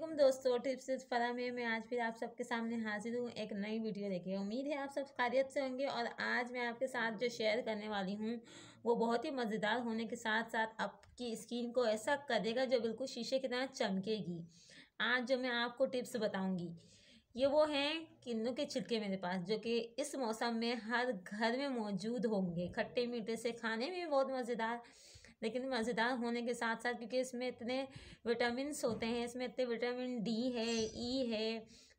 असलम दोस्तों टिप्स फरा में मैं आज फिर आप सबके सामने हाजिर हूँ एक नई वीडियो देखिए उम्मीद है आप सब खैरियत से होंगे और आज मैं आपके साथ जो शेयर करने वाली हूँ वो बहुत ही मज़ेदार होने के साथ साथ आपकी स्किन को ऐसा करेगा जो बिल्कुल शीशे की तरह चमकेगी आज जो मैं आपको टिप्स बताऊँगी ये वो हैं किन्नों के छिलके मेरे पास जो कि इस मौसम में हर घर में मौजूद होंगे खट्टे मीठे से खाने में बहुत मज़ेदार लेकिन मज़ेदार होने के साथ साथ क्योंकि इसमें इतने विटामिन होते हैं इसमें इतने विटामिन डी है ई e है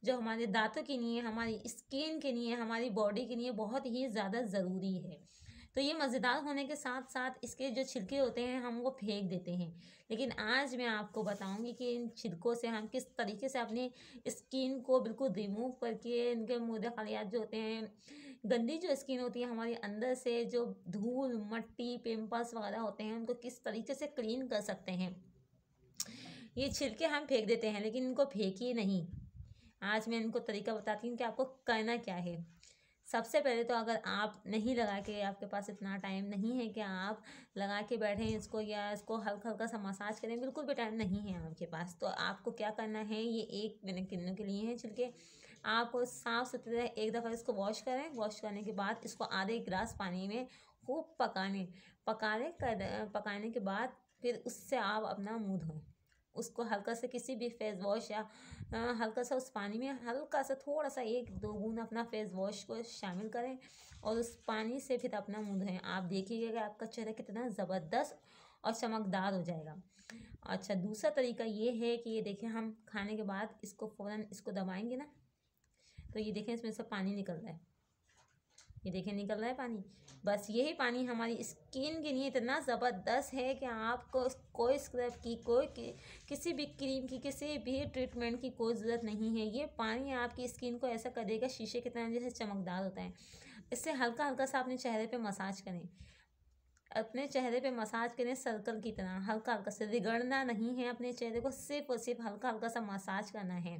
जो हमारे दांतों के लिए हमारी स्किन के लिए हमारी बॉडी के लिए बहुत ही ज़्यादा ज़रूरी है तो ये मज़ेदार होने के साथ साथ इसके जो छिलके होते हैं हम वो फेंक देते हैं लेकिन आज मैं आपको बताऊंगी कि इन छिलकों से हम किस तरीके से अपनी स्किन को बिल्कुल रिमूव करके इनके मुद्दे खालियात जो होते हैं गंदी जो स्किन होती है हमारे अंदर से जो धूल मट्टी पिम्पल्स वगैरह होते हैं उनको किस तरीके से क्लीन कर सकते हैं ये छिलके हम फेंक देते हैं लेकिन इनको फेंकिए नहीं आज मैं इनको तरीका बताती हूँ कि आपको करना क्या है सबसे पहले तो अगर आप नहीं लगा के आपके पास इतना टाइम नहीं है कि आप लगा के बैठें इसको या इसको हल्का हल्का सा मसाज करें बिल्कुल भी टाइम नहीं है आपके पास तो आपको क्या करना है ये एक मैंने किन्नों के लिए है छिलके आप साफ़ सुथरे एक दफ़ा इसको वॉश करें वॉश करने के बाद इसको आधे गिलास पानी में खूब पकाने पकाने कर पकाने के बाद फिर उससे आप अपना मुँह धोएँ उसको हल्का सा किसी भी फेस वॉश या हल्का सा उस पानी में हल्का सा थोड़ा सा एक दो बूंद अपना फेस वॉश को शामिल करें और उस पानी से फिर अपना मुँह धोएं आप देखिएगा कि आपका चेहरा कितना ज़बरदस्त और चमकदार हो जाएगा अच्छा दूसरा तरीका ये है कि ये देखें हम खाने के बाद इसको फ़ौरन इसको दबाएंगे ना तो ये देखें इसमें से पानी निकल रहा है ये देखिए निकल रहा है पानी बस यही पानी हमारी स्किन के लिए इतना ज़बरदस्त है कि आपको कोई स्क्रब की कोई कि, किसी भी क्रीम की किसी भी ट्रीटमेंट की कोई ज़रूरत नहीं है ये पानी आपकी स्किन को ऐसा कर देगा शीशे की तरह जैसे चमकदार होता है इससे हल्का हल्का सा अपने चेहरे पर मसाज करें अपने चेहरे पे मसाज करें सर्कल की तरह हल्का हल्का से रिगड़ना नहीं है अपने चेहरे को सिर्फ और सिर्फ हल्का हल्का सा मसाज करना है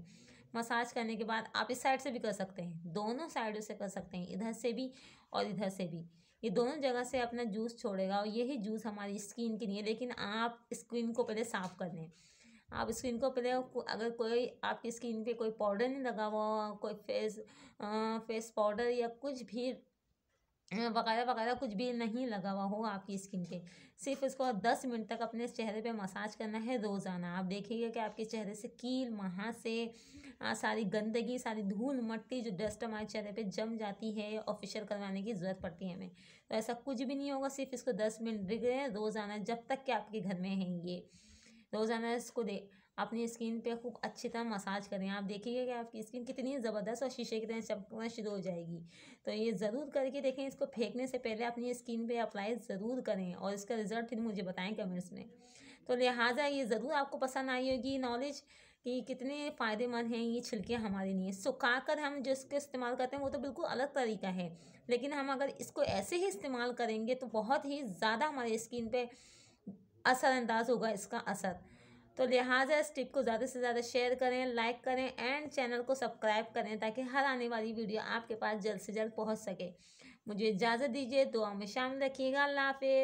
मसाज करने के बाद आप इस साइड से भी कर सकते हैं दोनों साइडों से कर सकते हैं इधर से भी और इधर से भी ये दोनों जगह से अपना जूस छोड़ेगा और यही जूस हमारी स्किन के लिए लेकिन आप स्किन को पहले साफ़ कर लें आप स्किन को पहले अगर कोई आपकी स्किन पे कोई पाउडर नहीं लगा हुआ कोई फेस आ, फेस पाउडर या कुछ भी वगैरह वगैरह कुछ भी नहीं लगा हुआ हो आपकी स्किन पे सिर्फ इसको दस मिनट तक अपने चेहरे पे मसाज करना है रोज़ाना आप देखेंगे कि आपके चेहरे से कील वहाँ से आ, सारी गंदगी सारी धूल मट्टी जो डस्ट हमारे चेहरे पे जम जाती है और फेशियल करवाने की ज़रूरत पड़ती है हमें तो ऐसा कुछ भी नहीं होगा सिर्फ इसको दस मिनट दिख रहे हैं रोज़ाना जब तक कि आपके घर में हैं ये रोज़ाना इसको दे अपनी स्किन पे खूब अच्छी तरह मसाज करें आप देखिएगा कि आपकी स्किन कितनी ज़बरदस्त और शीशे की तरह चमकना शुरू हो जाएगी तो ये ज़रूर करके देखें इसको फेंकने से पहले अपनी स्किन पे अप्लाई ज़रूर करें और इसका रिज़ल्ट फिर मुझे बताएं कमेंट्स में तो लिहाजा ये ज़रूर आपको पसंद आई होगी नॉलेज कि कितने फ़ायदेमंद हैं ये छिलके हमारे लिए सुखा कर हम जो इस्तेमाल करते हैं वो तो बिल्कुल अलग तरीका है लेकिन हम अगर इसको ऐसे ही इस्तेमाल करेंगे तो बहुत ही ज़्यादा हमारे स्किन पर असरअंदाज होगा इसका असर तो लिहाजा इस टिप को ज़्यादा से ज़्यादा शेयर करें लाइक करें एंड चैनल को सब्सक्राइब करें ताकि हर आने वाली वीडियो आपके पास जल्द से जल्द पहुँच सके मुझे इजाज़त दीजिए दुआ में शामिल रखिएगा अल्लाह हाफिज़